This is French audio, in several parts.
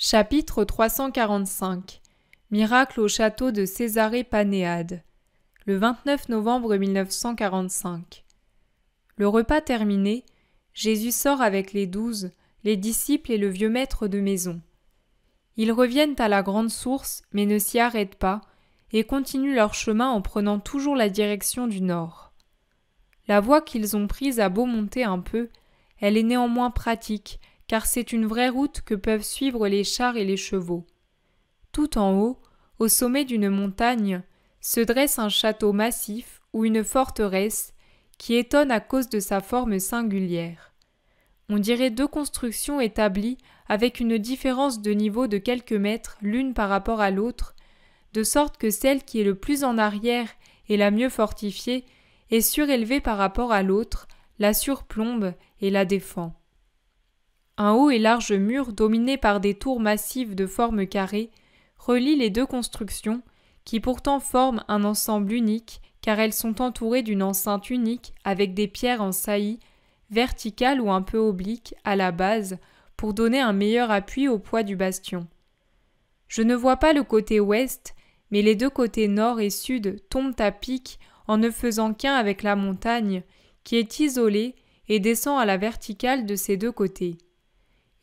Chapitre 345 Miracle au château de Césarée Panéade. Le 29 novembre 1945. Le repas terminé, Jésus sort avec les douze, les disciples et le vieux maître de maison. Ils reviennent à la grande source, mais ne s'y arrêtent pas, et continuent leur chemin en prenant toujours la direction du nord. La voie qu'ils ont prise a beau monter un peu, elle est néanmoins pratique, car c'est une vraie route que peuvent suivre les chars et les chevaux. Tout en haut, au sommet d'une montagne, se dresse un château massif ou une forteresse qui étonne à cause de sa forme singulière. On dirait deux constructions établies avec une différence de niveau de quelques mètres l'une par rapport à l'autre, de sorte que celle qui est le plus en arrière et la mieux fortifiée est surélevée par rapport à l'autre, la surplombe et la défend. Un haut et large mur dominé par des tours massives de forme carrée relie les deux constructions qui pourtant forment un ensemble unique car elles sont entourées d'une enceinte unique avec des pierres en saillie, verticales ou un peu obliques, à la base, pour donner un meilleur appui au poids du bastion. Je ne vois pas le côté ouest, mais les deux côtés nord et sud tombent à pic en ne faisant qu'un avec la montagne, qui est isolée et descend à la verticale de ses deux côtés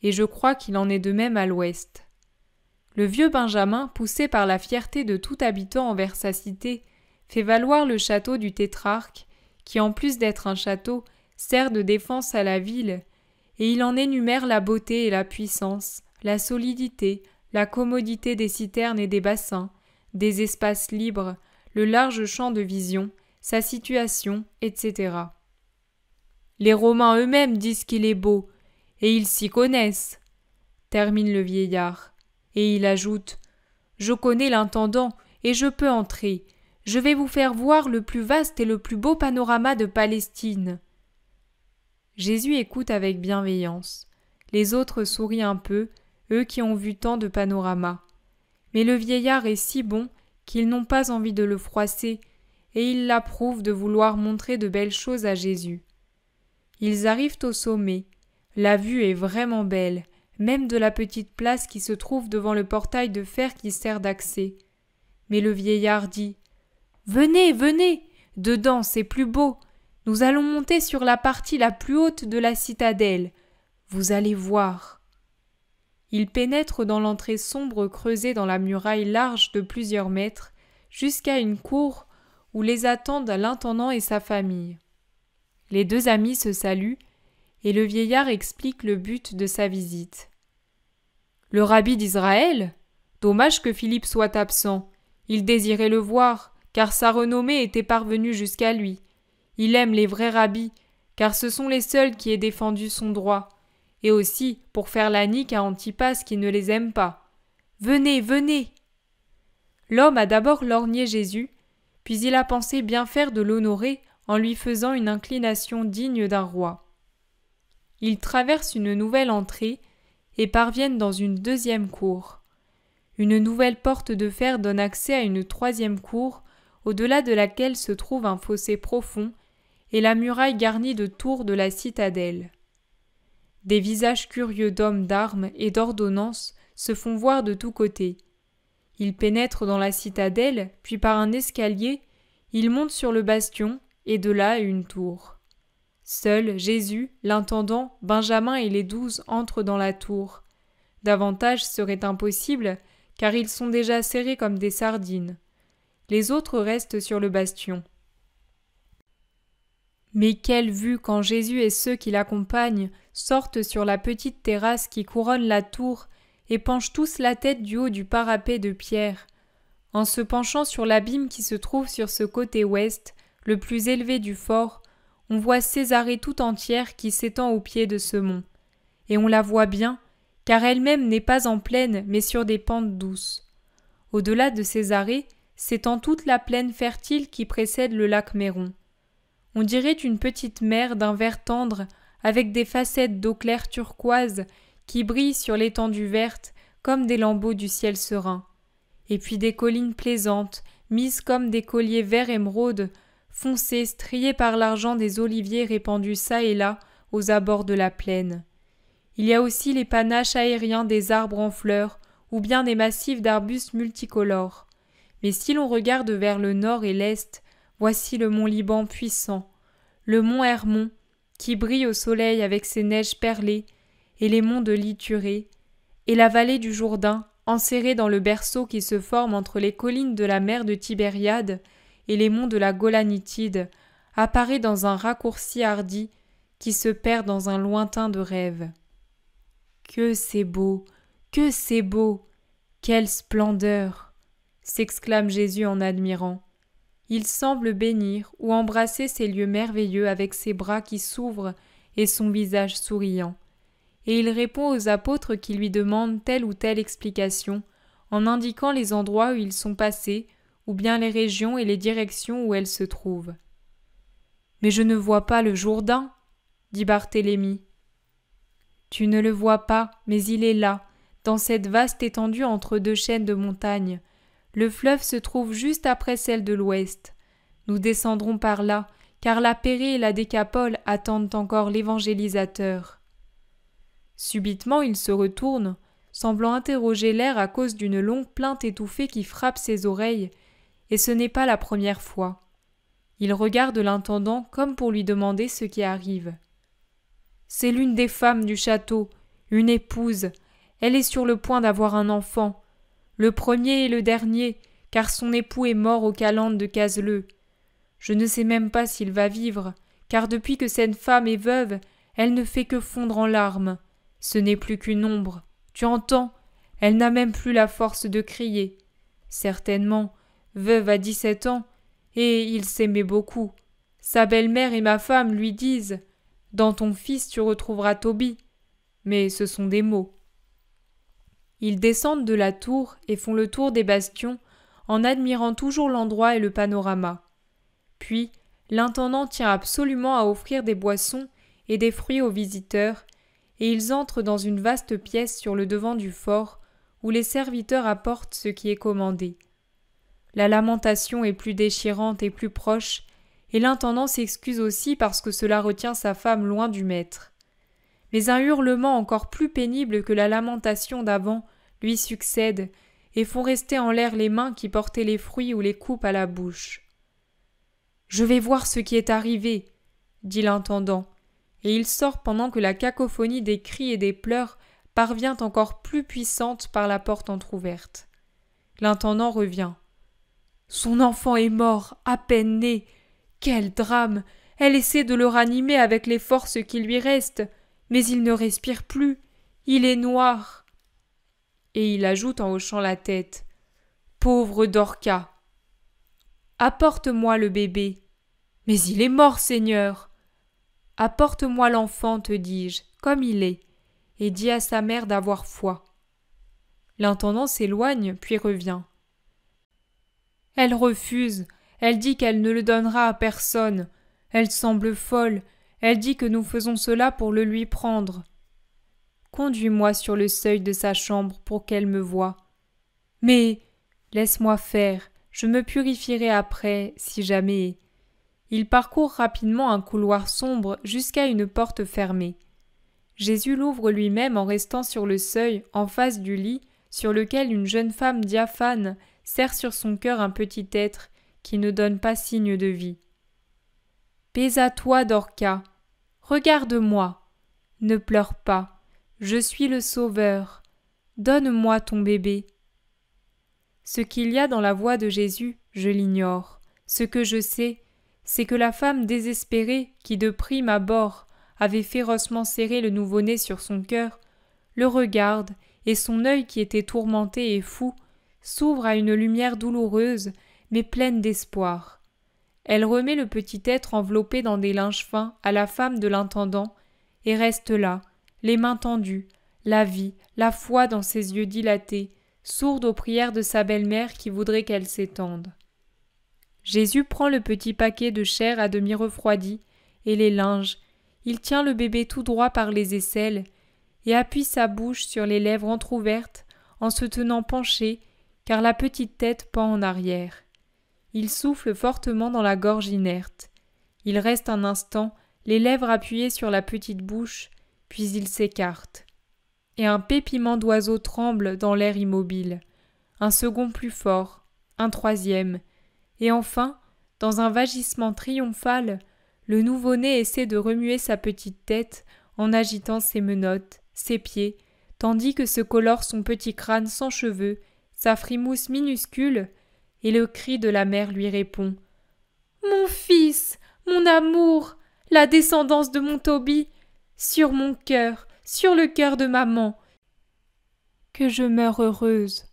et je crois qu'il en est de même à l'ouest. Le vieux Benjamin, poussé par la fierté de tout habitant envers sa cité, fait valoir le château du tétrarque, qui en plus d'être un château, sert de défense à la ville, et il en énumère la beauté et la puissance, la solidité, la commodité des citernes et des bassins, des espaces libres, le large champ de vision, sa situation, etc. Les Romains eux-mêmes disent qu'il est beau, et ils s'y connaissent, termine le vieillard, et il ajoute Je connais l'intendant, et je peux entrer. Je vais vous faire voir le plus vaste et le plus beau panorama de Palestine. Jésus écoute avec bienveillance. Les autres sourient un peu, eux qui ont vu tant de panoramas. Mais le vieillard est si bon qu'ils n'ont pas envie de le froisser, et ils l'approuvent de vouloir montrer de belles choses à Jésus. Ils arrivent au sommet, la vue est vraiment belle, même de la petite place qui se trouve devant le portail de fer qui sert d'accès. Mais le vieillard dit Venez, venez Dedans, c'est plus beau. Nous allons monter sur la partie la plus haute de la citadelle. Vous allez voir. Il pénètre dans l'entrée sombre creusée dans la muraille large de plusieurs mètres, jusqu'à une cour où les attendent l'intendant et sa famille. Les deux amis se saluent et le vieillard explique le but de sa visite. Le rabbi d'Israël Dommage que Philippe soit absent. Il désirait le voir, car sa renommée était parvenue jusqu'à lui. Il aime les vrais rabbis, car ce sont les seuls qui aient défendu son droit, et aussi pour faire la nique à Antipas qui ne les aime pas. Venez, venez L'homme a d'abord lorgné Jésus, puis il a pensé bien faire de l'honorer en lui faisant une inclination digne d'un roi. Ils traversent une nouvelle entrée et parviennent dans une deuxième cour. Une nouvelle porte de fer donne accès à une troisième cour, au-delà de laquelle se trouve un fossé profond et la muraille garnie de tours de la citadelle. Des visages curieux d'hommes d'armes et d'ordonnances se font voir de tous côtés. Ils pénètrent dans la citadelle, puis par un escalier, ils montent sur le bastion et de là une tour. Seuls Jésus, l'intendant, Benjamin et les douze entrent dans la tour. Davantage serait impossible, car ils sont déjà serrés comme des sardines. Les autres restent sur le bastion. Mais quelle vue quand Jésus et ceux qui l'accompagnent sortent sur la petite terrasse qui couronne la tour et penchent tous la tête du haut du parapet de pierre. En se penchant sur l'abîme qui se trouve sur ce côté ouest, le plus élevé du fort, on voit Césarée tout entière qui s'étend au pied de ce mont. Et on la voit bien, car elle-même n'est pas en plaine, mais sur des pentes douces. Au-delà de Césarée s'étend toute la plaine fertile qui précède le lac Méron. On dirait une petite mer d'un vert tendre, avec des facettes d'eau claire turquoise qui brillent sur l'étendue verte comme des lambeaux du ciel serein. Et puis des collines plaisantes, mises comme des colliers verts émeraude foncés, striés par l'argent des oliviers répandus çà et là aux abords de la plaine. Il y a aussi les panaches aériens des arbres en fleurs ou bien des massifs d'arbustes multicolores. Mais si l'on regarde vers le nord et l'est, voici le mont Liban puissant, le mont Hermon, qui brille au soleil avec ses neiges perlées, et les monts de Liturée, et la vallée du Jourdain, enserrée dans le berceau qui se forme entre les collines de la mer de Tibériade et les monts de la Golanitide apparaît dans un raccourci hardi qui se perd dans un lointain de rêve. Que c'est beau, que c'est beau, quelle splendeur s'exclame Jésus en admirant. Il semble bénir ou embrasser ces lieux merveilleux avec ses bras qui s'ouvrent et son visage souriant. Et il répond aux apôtres qui lui demandent telle ou telle explication, en indiquant les endroits où ils sont passés ou bien les régions et les directions où elles se trouvent. Mais je ne vois pas le Jourdain, dit Barthélemy. Tu ne le vois pas, mais il est là, dans cette vaste étendue entre deux chaînes de montagnes. Le fleuve se trouve juste après celle de l'ouest. Nous descendrons par là, car la Pérée et la Décapole attendent encore l'évangélisateur. Subitement il se retourne, semblant interroger l'air à cause d'une longue plainte étouffée qui frappe ses oreilles, et ce n'est pas la première fois. Il regarde l'intendant comme pour lui demander ce qui arrive. C'est l'une des femmes du château, une épouse. Elle est sur le point d'avoir un enfant, le premier et le dernier, car son époux est mort aux calendes de Cazeleu. Je ne sais même pas s'il va vivre, car depuis que cette femme est veuve, elle ne fait que fondre en larmes. Ce n'est plus qu'une ombre. Tu entends Elle n'a même plus la force de crier. Certainement, veuve à dix-sept ans, et il s'aimait beaucoup. Sa belle-mère et ma femme lui disent Dans ton fils tu retrouveras Toby. Mais ce sont des mots. Ils descendent de la tour et font le tour des bastions en admirant toujours l'endroit et le panorama. Puis, l'intendant tient absolument à offrir des boissons et des fruits aux visiteurs, et ils entrent dans une vaste pièce sur le devant du fort où les serviteurs apportent ce qui est commandé. La lamentation est plus déchirante et plus proche, et l'intendant s'excuse aussi parce que cela retient sa femme loin du maître. Mais un hurlement encore plus pénible que la lamentation d'avant lui succède, et font rester en l'air les mains qui portaient les fruits ou les coupes à la bouche. Je vais voir ce qui est arrivé, dit l'intendant, et il sort pendant que la cacophonie des cris et des pleurs parvient encore plus puissante par la porte entr'ouverte. L'intendant revient. Son enfant est mort, à peine né. Quel drame. Elle essaie de le ranimer avec les forces qui lui restent, mais il ne respire plus. Il est noir. Et il ajoute en hochant la tête. Pauvre Dorca. Apporte moi le bébé. Mais il est mort, Seigneur. Apporte moi l'enfant, te dis je, comme il est, et dis à sa mère d'avoir foi. L'intendant s'éloigne, puis revient. Elle refuse, elle dit qu'elle ne le donnera à personne, elle semble folle, elle dit que nous faisons cela pour le lui prendre. Conduis-moi sur le seuil de sa chambre pour qu'elle me voie. Mais laisse-moi faire, je me purifierai après, si jamais. Il parcourt rapidement un couloir sombre jusqu'à une porte fermée. Jésus l'ouvre lui-même en restant sur le seuil, en face du lit, sur lequel une jeune femme diaphane serre sur son cœur un petit être qui ne donne pas signe de vie. Pais à toi, Dorca. Regarde-moi. Ne pleure pas. Je suis le Sauveur. Donne-moi ton bébé. Ce qu'il y a dans la voix de Jésus, je l'ignore. Ce que je sais, c'est que la femme désespérée qui de prime abord avait férocement serré le nouveau-né sur son cœur, le regarde, et son œil qui était tourmenté et fou s'ouvre à une lumière douloureuse, mais pleine d'espoir. Elle remet le petit être enveloppé dans des linges fins à la femme de l'intendant, et reste là, les mains tendues, la vie, la foi dans ses yeux dilatés, sourde aux prières de sa belle-mère qui voudrait qu'elle s'étende. Jésus prend le petit paquet de chair à demi refroidi et les linges. Il tient le bébé tout droit par les aisselles et appuie sa bouche sur les lèvres entr'ouvertes en se tenant penché car la petite tête pend en arrière. Il souffle fortement dans la gorge inerte. Il reste un instant, les lèvres appuyées sur la petite bouche, puis il s'écarte. Et un pépiment d'oiseau tremble dans l'air immobile. Un second plus fort, un troisième, et enfin, dans un vagissement triomphal, le nouveau-né essaie de remuer sa petite tête en agitant ses menottes, ses pieds, tandis que se colore son petit crâne sans cheveux sa frimousse minuscule, et le cri de la mère lui répond. Mon fils, mon amour, la descendance de mon Toby, sur mon cœur, sur le cœur de maman. Que je meure heureuse,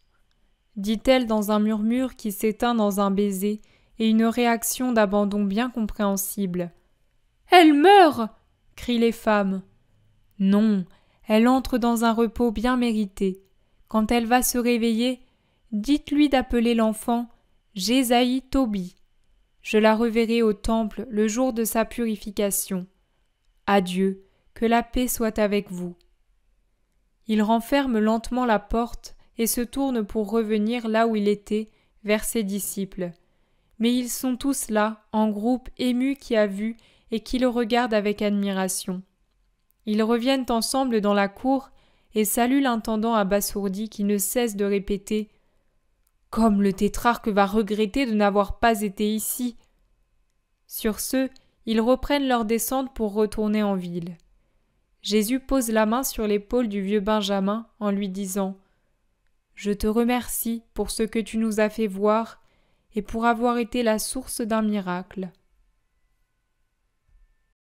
dit-elle dans un murmure qui s'éteint dans un baiser et une réaction d'abandon bien compréhensible. Elle meurt crient les femmes. Non, elle entre dans un repos bien mérité. Quand elle va se réveiller, Dites-lui d'appeler l'enfant Jésaïe Tobie. Je la reverrai au temple le jour de sa purification. Adieu, que la paix soit avec vous. Il renferme lentement la porte et se tourne pour revenir là où il était, vers ses disciples. Mais ils sont tous là, en groupe ému qui a vu et qui le regarde avec admiration. Ils reviennent ensemble dans la cour et saluent l'intendant abasourdi qui ne cesse de répéter comme le tétrarque va regretter de n'avoir pas été ici. Sur ce, ils reprennent leur descente pour retourner en ville. Jésus pose la main sur l'épaule du vieux Benjamin en lui disant Je te remercie pour ce que tu nous as fait voir et pour avoir été la source d'un miracle.